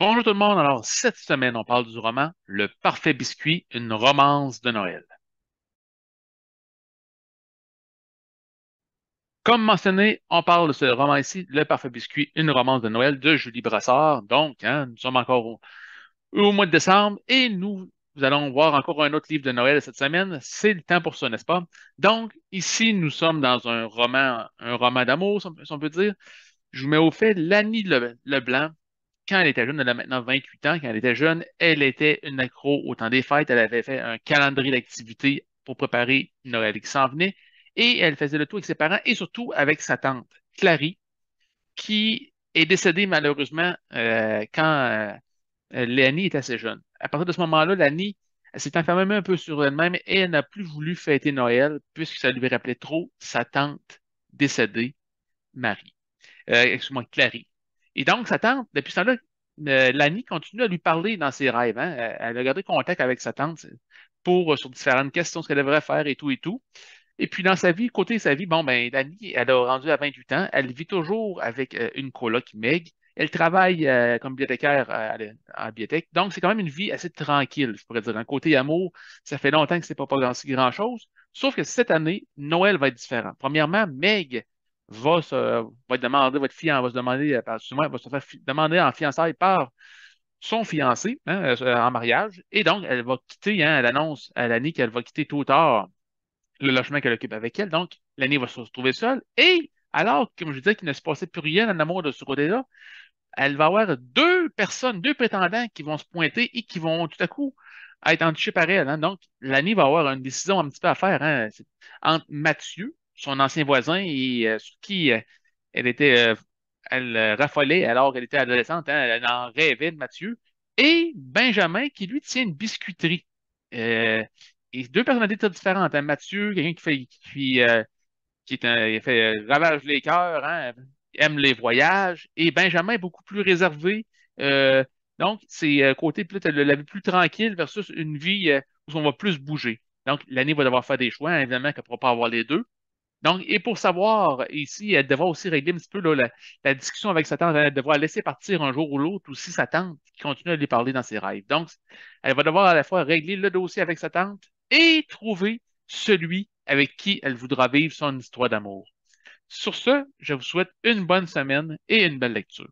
Bonjour tout le monde. Alors, cette semaine, on parle du roman Le Parfait Biscuit, une romance de Noël. Comme mentionné, on parle de ce roman ici, Le Parfait Biscuit, une romance de Noël de Julie Brassard. Donc, hein, nous sommes encore au, mois de décembre et nous, allons voir encore un autre livre de Noël cette semaine. C'est le temps pour ça, n'est-ce pas? Donc, ici, nous sommes dans un roman, un roman d'amour, si on peut dire. Je vous mets au fait Le Blanc quand elle était jeune, elle a maintenant 28 ans. Quand elle était jeune, elle était une accro au temps des fêtes. Elle avait fait un calendrier d'activités pour préparer Noël qui s'en venait. Et elle faisait le tour avec ses parents et surtout avec sa tante, Clary, qui est décédée malheureusement euh, quand euh, est assez jeune. À partir de ce moment-là, Lani s'est enfermée un peu sur elle-même et elle n'a plus voulu fêter Noël puisque ça lui rappelait trop sa tante décédée, Marie. Euh, excuse-moi, Clary. Et donc, sa tante, depuis ce temps-là, Lani continue à lui parler dans ses rêves. Elle hein, a gardé contact avec sa tante pour, euh, sur différentes questions, ce qu'elle devrait faire et tout et tout. Et puis, dans sa vie, côté sa vie, bon, ben, Lani, elle a rendu à 28 ans. Elle vit toujours avec euh, une coloc, Meg. Elle travaille euh, comme bibliothécaire la bibliothèque. Donc, c'est quand même une vie assez tranquille, je pourrais dire. En côté amour, ça fait longtemps que c'est pas pas grand-chose. Sauf que cette année, Noël va être différent. Premièrement, Meg va, se, demander, votre va se demander, va se faire demander en fiançailles par son fiancé hein, euh, en mariage. Et donc, elle va quitter, hein, elle annonce à l'année qu'elle va quitter tôt ou tard le logement qu'elle occupe avec elle. Donc, l'année va se retrouver seule. Et alors, comme je disais, qu'il ne se passait plus rien en amour de ce côté-là, elle va avoir deux personnes, deux prétendants qui vont se pointer et qui vont tout à coup être entichés par elle. Hein. Donc, l'année va avoir une décision un petit peu à faire entre Mathieu, son ancien voisin et euh, sur qui euh, elle était, euh, elle raffolait alors qu'elle était adolescente. Hein, elle en rêvait de Mathieu. Et Benjamin qui lui tient une biscuiterie. et deux personnalités très différentes. Hein, Mathieu, quelqu'un qui fait, qui, qui est fait ravage les cœurs, hein, aime les voyages. Et Benjamin est beaucoup plus réservé. donc, c'est côté plus, la vie plus tranquille versus une vie où on va plus bouger. Donc, l'année va devoir faire des choix, évidemment, qu'elle ne pourra pas avoir les deux. Donc, et pour savoir, ici, elle devra aussi régler un petit peu la, la, discussion avec sa tante. Elle devra laisser partir un jour ou l'autre aussi sa tante qui continue à lui parler dans ses rêves. Donc, elle va devoir à la fois régler le dossier avec sa tante et trouver celui avec qui elle voudra vivre son histoire d'amour. Sur ce, je vous souhaite une bonne semaine et une belle lecture.